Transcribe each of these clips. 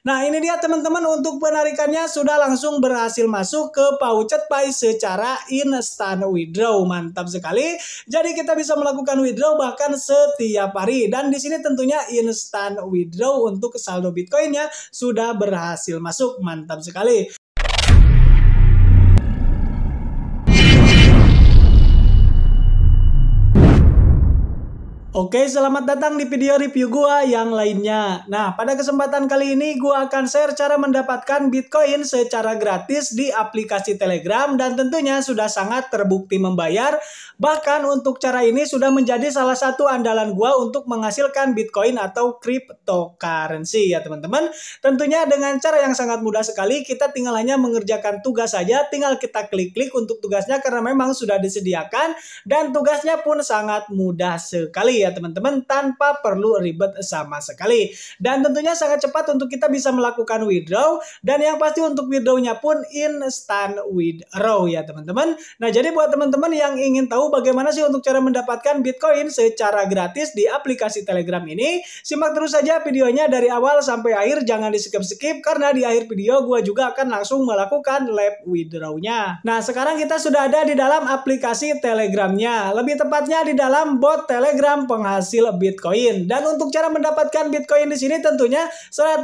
Nah ini dia teman-teman untuk penarikannya sudah langsung berhasil masuk ke Pouchet Pay secara instant withdraw. Mantap sekali. Jadi kita bisa melakukan withdraw bahkan setiap hari. Dan di sini tentunya instant withdraw untuk saldo Bitcoinnya sudah berhasil masuk. Mantap sekali. Oke, selamat datang di video review gua yang lainnya. Nah, pada kesempatan kali ini gua akan share cara mendapatkan Bitcoin secara gratis di aplikasi Telegram dan tentunya sudah sangat terbukti membayar. Bahkan untuk cara ini sudah menjadi salah satu andalan gua untuk menghasilkan Bitcoin atau cryptocurrency ya, teman-teman. Tentunya dengan cara yang sangat mudah sekali, kita tinggal hanya mengerjakan tugas saja, tinggal kita klik-klik untuk tugasnya karena memang sudah disediakan dan tugasnya pun sangat mudah sekali ya teman-teman tanpa perlu ribet sama sekali. Dan tentunya sangat cepat untuk kita bisa melakukan withdraw dan yang pasti untuk withdrawnya pun instant withdraw ya teman-teman. Nah jadi buat teman-teman yang ingin tahu bagaimana sih untuk cara mendapatkan Bitcoin secara gratis di aplikasi Telegram ini, simak terus saja videonya dari awal sampai akhir jangan di skip-skip karena di akhir video gue juga akan langsung melakukan live withdrawnya. Nah sekarang kita sudah ada di dalam aplikasi Telegramnya, lebih tepatnya di dalam bot Telegram penghasil Bitcoin. Dan untuk cara mendapatkan Bitcoin di sini tentunya 100%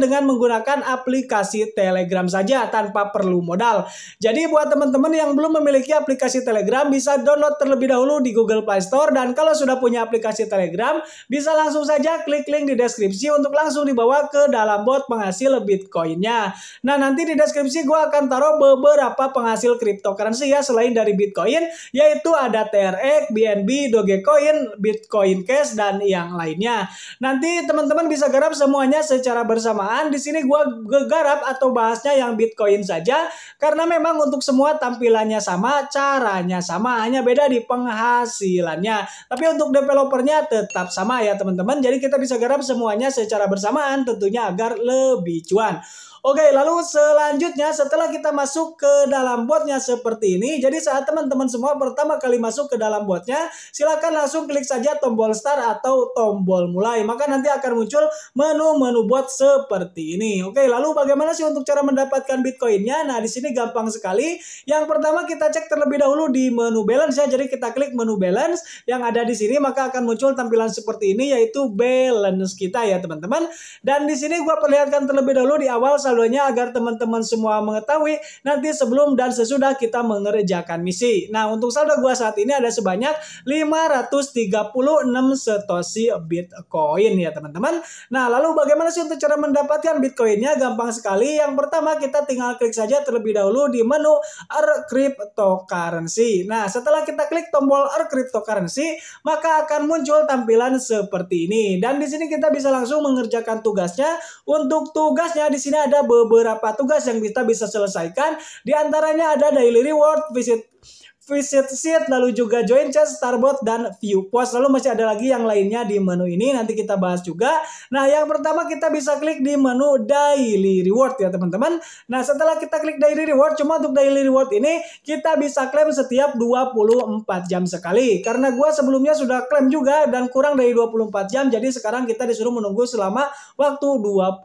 dengan menggunakan aplikasi Telegram saja tanpa perlu modal. Jadi buat teman-teman yang belum memiliki aplikasi Telegram bisa download terlebih dahulu di Google Play Store dan kalau sudah punya aplikasi Telegram bisa langsung saja klik link di deskripsi untuk langsung dibawa ke dalam bot penghasil Bitcoinnya. Nah nanti di deskripsi gue akan taruh beberapa penghasil cryptocurrency ya selain dari Bitcoin yaitu ada TRX, BNB, Dogecoin, Bitcoin Bitcoin Cash dan yang lainnya. Nanti teman-teman bisa garap semuanya secara bersamaan. Di sini gua garap atau bahasnya yang Bitcoin saja karena memang untuk semua tampilannya sama, caranya sama, hanya beda di penghasilannya. Tapi untuk developernya tetap sama ya teman-teman. Jadi kita bisa garap semuanya secara bersamaan tentunya agar lebih cuan. Oke, lalu selanjutnya setelah kita masuk ke dalam botnya seperti ini, jadi saat teman-teman semua pertama kali masuk ke dalam botnya, silakan langsung klik saja tombol start atau tombol mulai. Maka nanti akan muncul menu-menu bot seperti ini. Oke, lalu bagaimana sih untuk cara mendapatkan Bitcoinnya? Nah, di sini gampang sekali. Yang pertama kita cek terlebih dahulu di menu balance ya. Jadi kita klik menu balance yang ada di sini, maka akan muncul tampilan seperti ini yaitu balance kita ya teman-teman. Dan di sini gua perlihatkan terlebih dahulu di awal saldonya agar teman-teman semua mengetahui nanti sebelum dan sesudah kita mengerjakan misi. Nah, untuk saldo gua saat ini ada sebanyak 536 Satoshi Bitcoin ya, teman-teman. Nah, lalu bagaimana sih untuk cara mendapatkan Bitcoinnya? Gampang sekali. Yang pertama kita tinggal klik saja terlebih dahulu di menu Earn Cryptocurrency. Nah, setelah kita klik tombol Earn Cryptocurrency, maka akan muncul tampilan seperti ini. Dan di sini kita bisa langsung mengerjakan tugasnya. Untuk tugasnya di sini ada beberapa tugas yang kita bisa selesaikan. Di antaranya ada daily reward, visit visit seat, lalu juga join chat, starboard, dan view post. Lalu masih ada lagi yang lainnya di menu ini, nanti kita bahas juga. Nah, yang pertama kita bisa klik di menu daily reward ya teman-teman. Nah, setelah kita klik daily reward, cuma untuk daily reward ini kita bisa klaim setiap 24 jam sekali. Karena gue sebelumnya sudah klaim juga dan kurang dari 24 jam, jadi sekarang kita disuruh menunggu selama waktu 24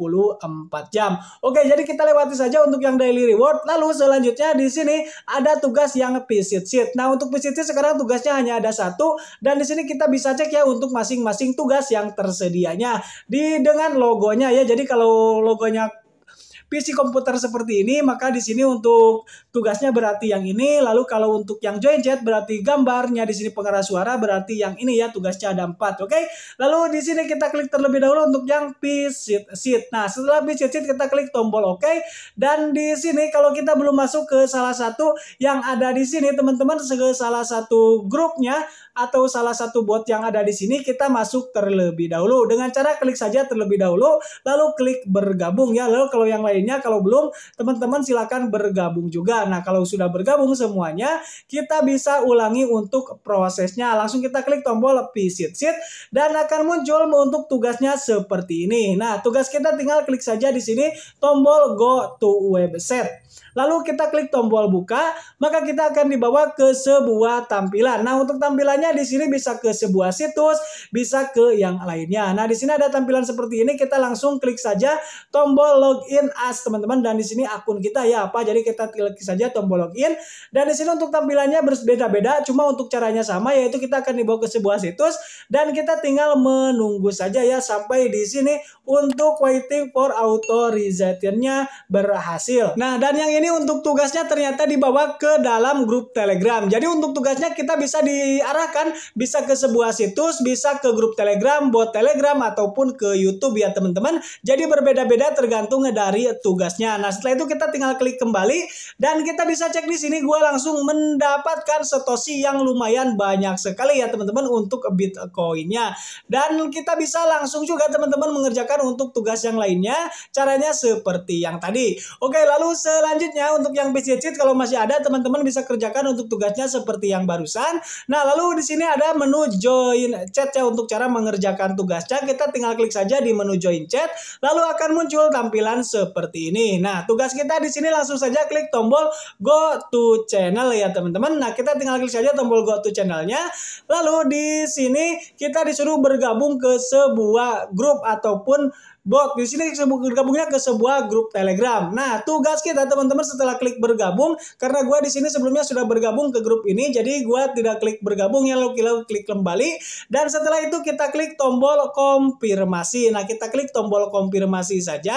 jam. Oke, jadi kita lewati saja untuk yang daily reward. Lalu selanjutnya di sini ada tugas yang visit sheet. Nah, untuk PCT sekarang tugasnya hanya ada satu dan di sini kita bisa cek ya untuk masing-masing tugas yang tersedianya di dengan logonya ya. Jadi kalau logonya PC komputer seperti ini maka di sini untuk tugasnya berarti yang ini lalu kalau untuk yang join chat berarti gambarnya di sini pengarah suara berarti yang ini ya tugasnya ada empat oke okay? lalu di sini kita klik terlebih dahulu untuk yang PC sheet nah setelah PC sheet kita klik tombol oke okay? dan di sini kalau kita belum masuk ke salah satu yang ada di sini teman-teman ke salah satu grupnya atau salah satu bot yang ada di sini kita masuk terlebih dahulu dengan cara klik saja terlebih dahulu lalu klik bergabung ya lalu kalau yang lainnya kalau belum teman-teman silakan bergabung juga nah kalau sudah bergabung semuanya kita bisa ulangi untuk prosesnya langsung kita klik tombol visit sheet dan akan muncul untuk tugasnya seperti ini nah tugas kita tinggal klik saja di sini tombol go to website Lalu kita klik tombol buka, maka kita akan dibawa ke sebuah tampilan. Nah, untuk tampilannya di sini bisa ke sebuah situs, bisa ke yang lainnya. Nah, di sini ada tampilan seperti ini, kita langsung klik saja tombol login as teman-teman dan di sini akun kita ya apa. Jadi kita klik saja tombol login dan di sini untuk tampilannya berbeda-beda, cuma untuk caranya sama yaitu kita akan dibawa ke sebuah situs dan kita tinggal menunggu saja ya sampai di sini untuk waiting for authorization-nya berhasil. Nah, dan yang yang ini untuk tugasnya ternyata dibawa ke dalam grup Telegram. Jadi untuk tugasnya kita bisa diarahkan bisa ke sebuah situs, bisa ke grup Telegram, buat Telegram ataupun ke YouTube ya teman-teman. Jadi berbeda-beda tergantung dari tugasnya. Nah, setelah itu kita tinggal klik kembali dan kita bisa cek di sini gue langsung mendapatkan setosi yang lumayan banyak sekali ya teman-teman untuk Bitcoinnya. Dan kita bisa langsung juga teman-teman mengerjakan untuk tugas yang lainnya caranya seperti yang tadi. Oke, lalu selanjutnya selanjutnya untuk yang cheat kalau masih ada teman-teman bisa kerjakan untuk tugasnya seperti yang barusan. Nah, lalu di sini ada menu join chat ya untuk cara mengerjakan tugasnya. Kita tinggal klik saja di menu join chat, lalu akan muncul tampilan seperti ini. Nah, tugas kita di sini langsung saja klik tombol go to channel ya teman-teman. Nah, kita tinggal klik saja tombol go to channelnya. Lalu di sini kita disuruh bergabung ke sebuah grup ataupun bot. Di sini gabungnya ke sebuah grup Telegram. Nah, tugas kita teman-teman setelah klik bergabung, karena gue di sini sebelumnya sudah bergabung ke grup ini, jadi gue tidak klik bergabung, ya kita klik kembali. Dan setelah itu kita klik tombol konfirmasi. Nah, kita klik tombol konfirmasi saja.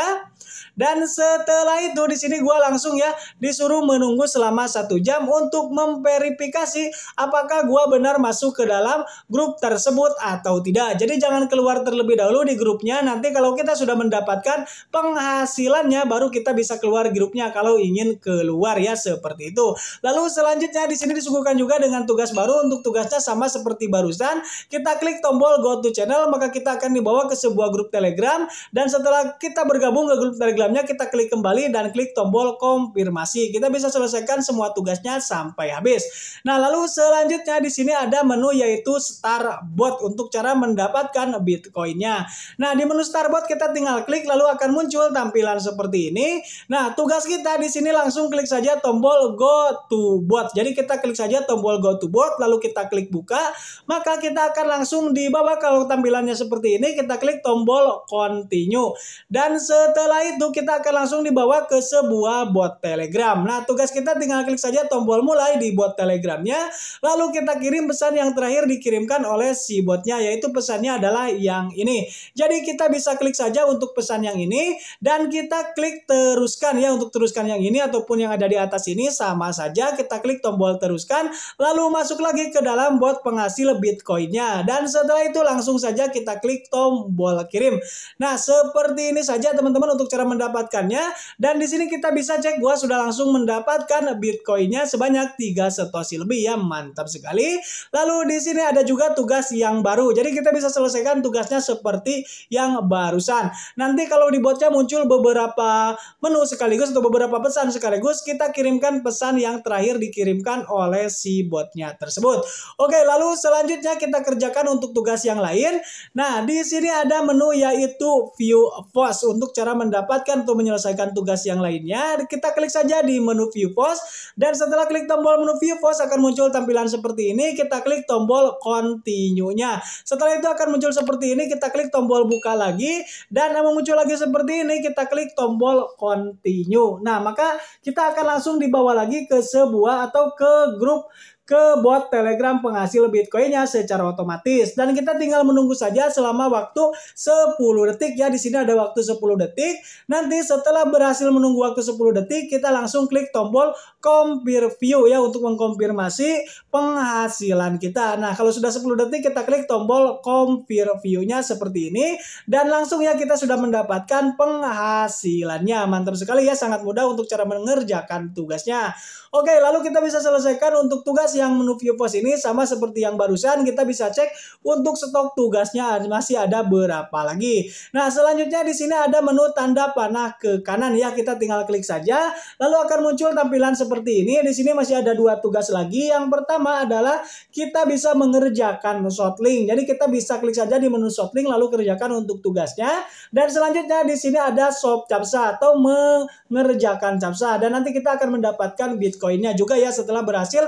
Dan setelah itu di sini gue langsung ya disuruh menunggu selama satu jam untuk memverifikasi apakah gue benar masuk ke dalam grup tersebut atau tidak. Jadi jangan keluar terlebih dahulu di grupnya. Nanti kalau kita sudah mendapatkan penghasilannya baru kita bisa keluar grupnya kalau ingin keluar ya seperti itu. Lalu selanjutnya di sini disuguhkan juga dengan tugas baru. Untuk tugasnya sama seperti barusan. Kita klik tombol go to channel maka kita akan dibawa ke sebuah grup Telegram dan setelah kita bergabung ke grup Telegram programnya kita klik kembali dan klik tombol konfirmasi. Kita bisa selesaikan semua tugasnya sampai habis. Nah, lalu selanjutnya di sini ada menu yaitu Starbot untuk cara mendapatkan Bitcoinnya. Nah, di menu Starbot kita tinggal klik lalu akan muncul tampilan seperti ini. Nah, tugas kita di sini langsung klik saja tombol Go to Bot. Jadi kita klik saja tombol Go to Bot lalu kita klik buka, maka kita akan langsung di bawah kalau tampilannya seperti ini kita klik tombol continue. Dan setelah itu kita kita akan langsung dibawa ke sebuah bot Telegram. Nah, tugas kita tinggal klik saja tombol mulai di bot Telegramnya, lalu kita kirim pesan yang terakhir dikirimkan oleh si botnya, yaitu pesannya adalah yang ini. Jadi kita bisa klik saja untuk pesan yang ini, dan kita klik teruskan ya untuk teruskan yang ini ataupun yang ada di atas ini sama saja. Kita klik tombol teruskan, lalu masuk lagi ke dalam bot penghasil Bitcoinnya. Dan setelah itu langsung saja kita klik tombol kirim. Nah, seperti ini saja teman-teman untuk cara mendapatkannya dan di sini kita bisa cek gua sudah langsung mendapatkan bitcoinnya sebanyak 3 satoshi lebih ya mantap sekali lalu di sini ada juga tugas yang baru jadi kita bisa selesaikan tugasnya seperti yang barusan nanti kalau di botnya muncul beberapa menu sekaligus atau beberapa pesan sekaligus kita kirimkan pesan yang terakhir dikirimkan oleh si botnya tersebut oke lalu selanjutnya kita kerjakan untuk tugas yang lain nah di sini ada menu yaitu view force untuk cara mendapatkan dimanfaatkan untuk menyelesaikan tugas yang lainnya, kita klik saja di menu view post dan setelah klik tombol menu view post akan muncul tampilan seperti ini, kita klik tombol continue-nya. Setelah itu akan muncul seperti ini, kita klik tombol buka lagi dan memuncul muncul lagi seperti ini, kita klik tombol continue. Nah, maka kita akan langsung dibawa lagi ke sebuah atau ke grup ke bot Telegram penghasil Bitcoinnya secara otomatis. Dan kita tinggal menunggu saja selama waktu 10 detik ya. Di sini ada waktu 10 detik. Nanti setelah berhasil menunggu waktu 10 detik, kita langsung klik tombol compare view ya untuk mengkonfirmasi penghasilan kita. Nah, kalau sudah 10 detik kita klik tombol compare view-nya seperti ini dan langsung ya kita sudah mendapatkan penghasilannya. Mantap sekali ya, sangat mudah untuk cara mengerjakan tugasnya. Oke, lalu kita bisa selesaikan untuk tugas yang menu view post ini sama seperti yang barusan kita bisa cek untuk stok tugasnya masih ada berapa lagi. Nah, selanjutnya di sini ada menu tanda panah ke kanan ya. Kita tinggal klik saja lalu akan muncul tampilan seperti ini. Di sini masih ada dua tugas lagi. Yang pertama adalah kita bisa mengerjakan short link Jadi kita bisa klik saja di menu short link lalu kerjakan untuk tugasnya. Dan selanjutnya di sini ada shop capsa atau mengerjakan capsa dan nanti kita akan mendapatkan bitcoinnya juga ya setelah berhasil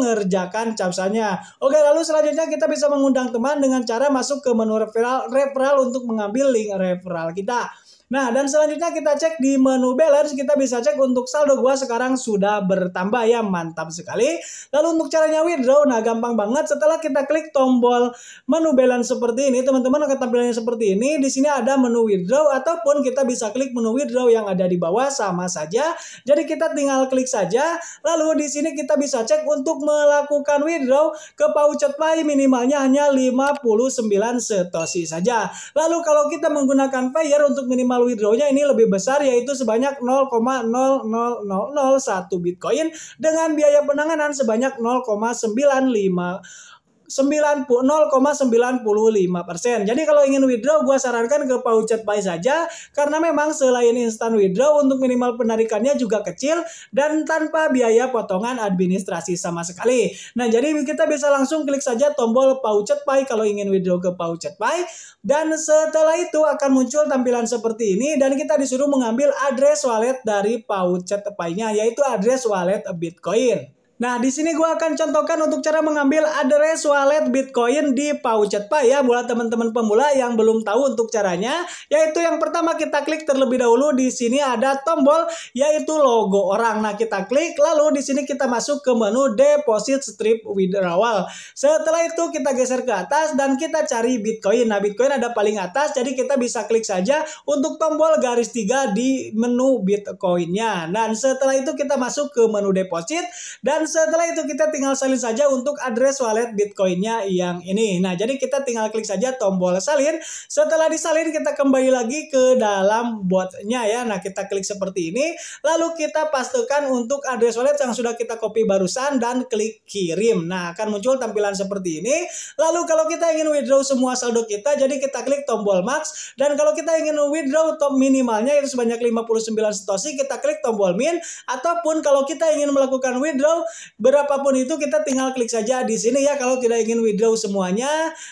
mengerjakan capsanya. Oke, lalu selanjutnya kita bisa mengundang teman dengan cara masuk ke menu referral, referral untuk mengambil link referral kita. Nah, dan selanjutnya kita cek di menu balance, kita bisa cek untuk saldo gua sekarang sudah bertambah ya, mantap sekali. Lalu untuk caranya withdraw, nah gampang banget setelah kita klik tombol menu balance seperti ini, teman-teman akan tampilannya seperti ini. Di sini ada menu withdraw ataupun kita bisa klik menu withdraw yang ada di bawah sama saja. Jadi kita tinggal klik saja. Lalu di sini kita bisa cek untuk melakukan withdraw ke Paucet Pay minimalnya hanya 59 setosi saja. Lalu kalau kita menggunakan payer untuk minimal maksimal withdrawnya ini lebih besar yaitu sebanyak 0,0001 Bitcoin dengan biaya penanganan sebanyak 0,95 0,95 persen. Jadi kalau ingin withdraw, gue sarankan ke Pouchet Pay saja karena memang selain instant withdraw untuk minimal penarikannya juga kecil dan tanpa biaya potongan administrasi sama sekali. Nah jadi kita bisa langsung klik saja tombol Pouchet Pay kalau ingin withdraw ke Pouchet Pay dan setelah itu akan muncul tampilan seperti ini dan kita disuruh mengambil address wallet dari Pouchet Pay-nya yaitu address wallet Bitcoin. Nah, di sini gue akan contohkan untuk cara mengambil address wallet Bitcoin di Pouchet ya buat teman-teman pemula yang belum tahu untuk caranya, yaitu yang pertama kita klik terlebih dahulu di sini ada tombol yaitu logo orang. Nah, kita klik lalu di sini kita masuk ke menu deposit strip withdrawal. Setelah itu kita geser ke atas dan kita cari Bitcoin. Nah, Bitcoin ada paling atas jadi kita bisa klik saja untuk tombol garis tiga di menu Bitcoinnya. Dan setelah itu kita masuk ke menu deposit dan setelah itu kita tinggal salin saja untuk address wallet Bitcoinnya yang ini. Nah, jadi kita tinggal klik saja tombol salin. Setelah disalin, kita kembali lagi ke dalam botnya ya. Nah, kita klik seperti ini. Lalu kita pastikan untuk address wallet yang sudah kita copy barusan dan klik kirim. Nah, akan muncul tampilan seperti ini. Lalu kalau kita ingin withdraw semua saldo kita, jadi kita klik tombol max. Dan kalau kita ingin withdraw top minimalnya itu sebanyak 59 satoshi kita klik tombol min. Ataupun kalau kita ingin melakukan withdraw, berapapun itu kita tinggal klik saja di sini ya kalau tidak ingin withdraw semuanya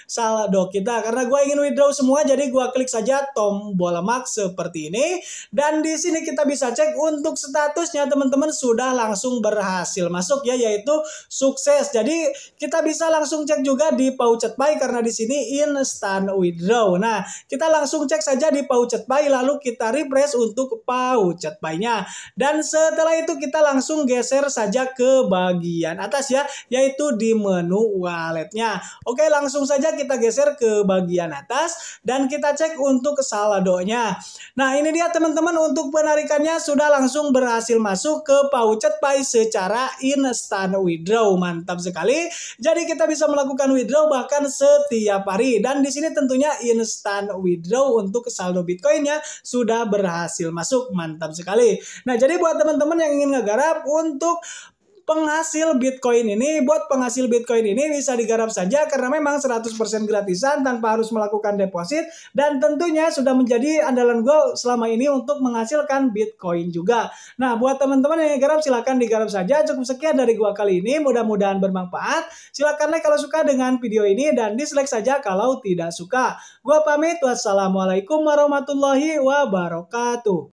salah dok kita karena gue ingin withdraw semua jadi gue klik saja tombol max seperti ini dan di sini kita bisa cek untuk statusnya teman-teman sudah langsung berhasil masuk ya yaitu sukses jadi kita bisa langsung cek juga di Pouchet Pay karena di sini instant withdraw nah kita langsung cek saja di Pouchet Pay lalu kita refresh untuk Pouchet Pay-nya dan setelah itu kita langsung geser saja ke bagian atas ya, yaitu di menu walletnya. Oke, langsung saja kita geser ke bagian atas dan kita cek untuk saldonya. Nah, ini dia teman-teman untuk penarikannya sudah langsung berhasil masuk ke pouchet Pay secara instant withdraw. Mantap sekali. Jadi kita bisa melakukan withdraw bahkan setiap hari dan di sini tentunya instant withdraw untuk saldo Bitcoinnya sudah berhasil masuk. Mantap sekali. Nah, jadi buat teman-teman yang ingin ngegarap untuk penghasil Bitcoin ini, buat penghasil Bitcoin ini bisa digarap saja karena memang 100% gratisan tanpa harus melakukan deposit dan tentunya sudah menjadi andalan gue selama ini untuk menghasilkan Bitcoin juga. Nah, buat teman-teman yang garap silahkan digarap saja. Cukup sekian dari gua kali ini, mudah-mudahan bermanfaat. Silahkan like kalau suka dengan video ini dan dislike saja kalau tidak suka. Gua pamit, wassalamualaikum warahmatullahi wabarakatuh.